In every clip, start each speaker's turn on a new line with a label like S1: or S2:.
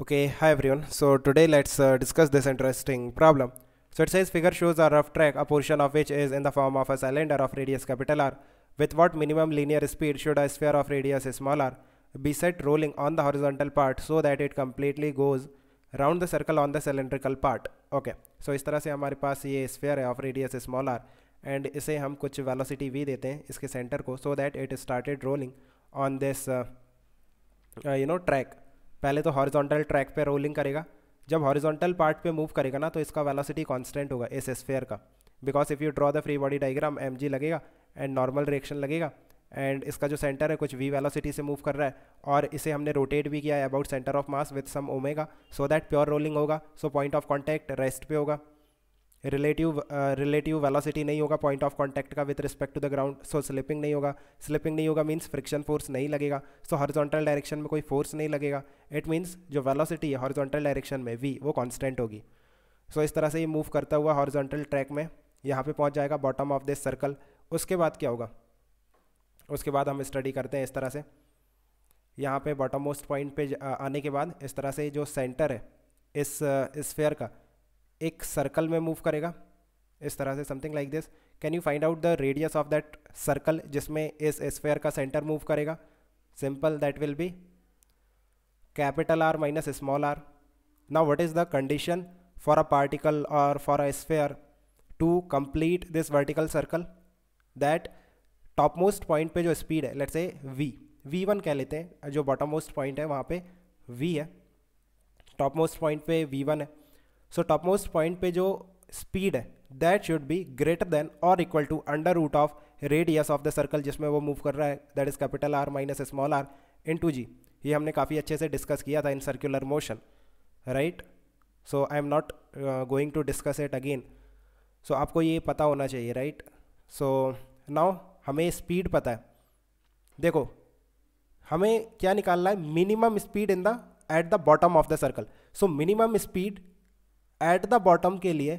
S1: Okay, hi everyone. So today let's uh, discuss this interesting problem. So it says figure shows a rough track, a portion of which is in the form of a cylinder of radius capital R. With what minimum linear speed should a sphere of radius small r be set rolling on the horizontal part so that it completely goes round the circle on the cylindrical part? Okay, so इस तरह से हमारे पास ये sphere है of radius small r and इसे हम कुछ velocity v देते हैं इसके center को so that it started rolling on this you know track पहले तो हॉरिजॉन्टल ट्रैक पे रोलिंग करेगा जब हॉरिजॉन्टल पार्ट पे मूव करेगा ना तो इसका वेलोसिटी कांस्टेंट होगा इस स्फेयर का because if you draw the free body diagram M लगेगा एंड नॉर्मल रिएक्शन लगेगा एंड इसका जो सेंटर है कुछ वी वेलोसिटी से मूव कर रहा है और इसे हमने रोटेट भी किया है about center of mass with some omega so that pure rolling होगा so point of contact rest पे होगा रिलेटिव रिलेटिव वेलोसिटी नहीं होगा पॉइंट ऑफ कॉन्टैक्ट का with respect to the ground so slipping नहीं होगा स्लिपिंग नहीं होगा मीन्स फ्रिक्शन फोर्स नहीं लगेगा सो हॉरिजॉन्टल डायरेक्शन में कोई फोर्स नहीं लगेगा इट मीन्स जो वेलोसिटी है हॉरिजॉन्टल डायरेक्शन में वी वो कॉन्स्टेंट होगी सो so, इस तरह से ये मूव करता हुआ हॉरिजॉन्टल ट्रैक में यहाँ पे पहुँच जाएगा बॉटम ऑफ दिस सर्कल उसके बाद क्या होगा उसके बाद हम स्टडी करते हैं इस तरह से यहाँ पे बॉटम मोस्ट पॉइंट पे आने के बाद इस तरह से जो सेंटर है इस स्फेयर uh, का एक सर्कल में मूव करेगा इस तरह से something like this can you find out the radius of that circle जिसमें इस स्क्वायर का सेंटर मूव करेगा simple that will be capital R minus small R now what is the condition for a particle और for a sphere to complete this vertical circle that top most point पे जो speed है late से we V one कह लेते हैं जो bottom most point है वहाँ पे वी है टॉप मोस्ट पॉइंट पे वी वन है सो टॉप मोस्ट पॉइंट पे जो स्पीड है that should be greater than और equal to under root of radius of the circle जिसमें वो मूव कर रहा है that is capital R minus small R into G ये हमने काफ़ी अच्छे से डिस्कस किया था इन circular motion right so I am not going to discuss it again so आपको ये पता होना चाहिए राइट सो नाउ हमें स्पीड पता है देखो हमें क्या निकालना है minimum speed in the at the bottom of the circle so minimum speed at the bottom के लिए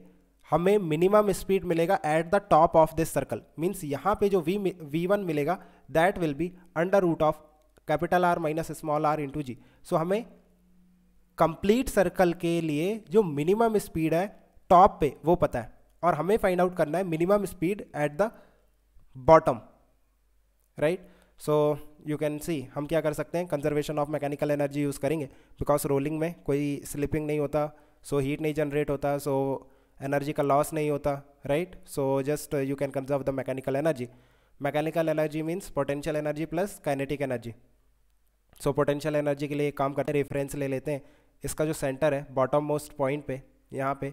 S1: हमें मिनिमम स्पीड मिलेगा at the top of this circle means यहाँ पे जो वी वी वन मिलेगा that will be under root of capital R minus small R into G so हमें complete circle के लिए जो मिनिमम स्पीड है टॉप पे वो पता है और हमें फाइंड आउट करना है minimum speed at the bottom right so you can see हम क्या कर सकते हैं conservation of mechanical energy use करेंगे बिकॉज रोलिंग में कोई स्लिपिंग नहीं होता सो हीट नहीं जनरेट होता सो एनर्जी का लॉस नहीं होता right so just you can conserve the mechanical energy mechanical energy means potential energy plus kinetic energy so potential energy के लिए काम करते हैं रेफरेंस ले लेते हैं इसका जो सेंटर है बॉटम मोस्ट पॉइंट पे यहाँ पे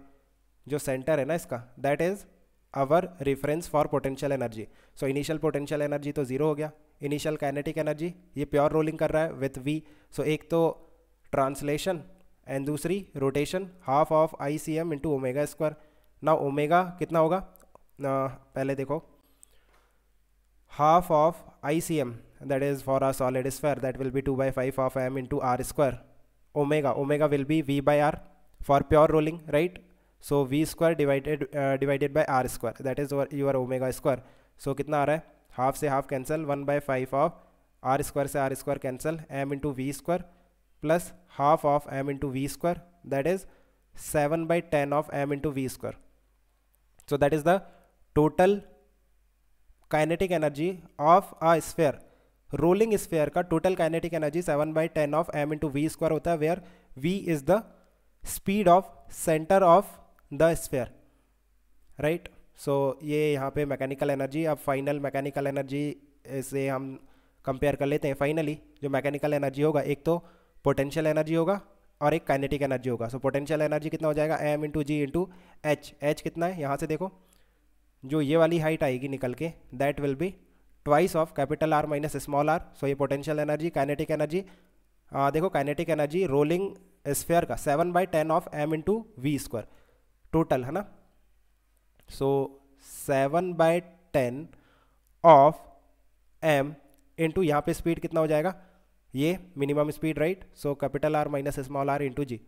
S1: जो सेंटर है ना इसका that is our reference for potential energy so initial potential energy तो जीरो हो गया इनिशियल काइनेटिक एनर्जी ये प्योर रोलिंग कर रहा है विथ वी सो एक तो ट्रांसलेशन एंड दूसरी rotation half of I C M into omega square ना ओमेगा कितना होगा ना पहले देखो half of I C M that is for our solid square that will be two by five of M into R square omega omega will be V by R for pure rolling right so V square divided divided by R square that is your omega square so कितना आ रहा है half से half cancel one by five of R square से R square cancel M into V square plus half of M into V square that is seven by ten of M into V square so that is the total kinetic energy of a sphere rolling sphere का total kinetic energy seven by ten of M into V square होता है where V is the speed of centre of the sphere right so ये यहाँ पे mechanical energy अब final mechanical energy से हम compare कर लेते हैं फाइनली जो मैकेनिकल एनर्जी होगा एक तो पोटेंशियल एनर्जी होगा और एक काइनेटिक एनर्जी होगा सो पोटेंशियल एनर्जी कितना हो जाएगा M into G into H H कितना है यहाँ से देखो जो ये वाली हाइट आएगी निकल के that will be twice of capital R minus small R so ये पोटेंशियल एनर्जी काइनेटिक एनर्जी देखो काइनेटिक एनर्जी रोलिंग स्फेयर का seven by ten of M into V square total है ना so seven by ten of M into यहाँ पे speed कितना हो जाएगा ये minimum speed right so capital R minus small R into G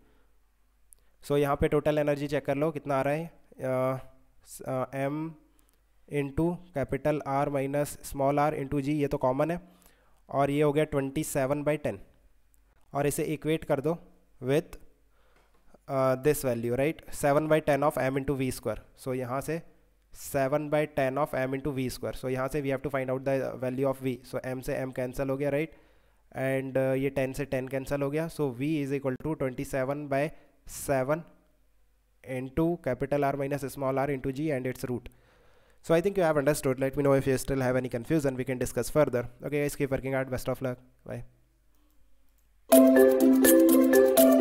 S1: so यहाँ पे टोटल एनर्जी चेक कर लो कितना आ रहा है M into capital R minus small R into G ये तो कॉमन है और ये हो गया ट्वेंटी सेवन बाई टेन और इसे इक्वेट कर दो with this value right seven by ten of M into V square so यहाँ से seven by ten of M into V square so यहाँ से we have to find out the value of V so M से M cancel हो गया right right? And uh, ये ten से 10 cancel हो so v is equal to 27 by 7 into capital R minus small R into g and its root. so i think you have understood let me know if you still have any confusion we can discuss further okay guys keep working out best of luck bye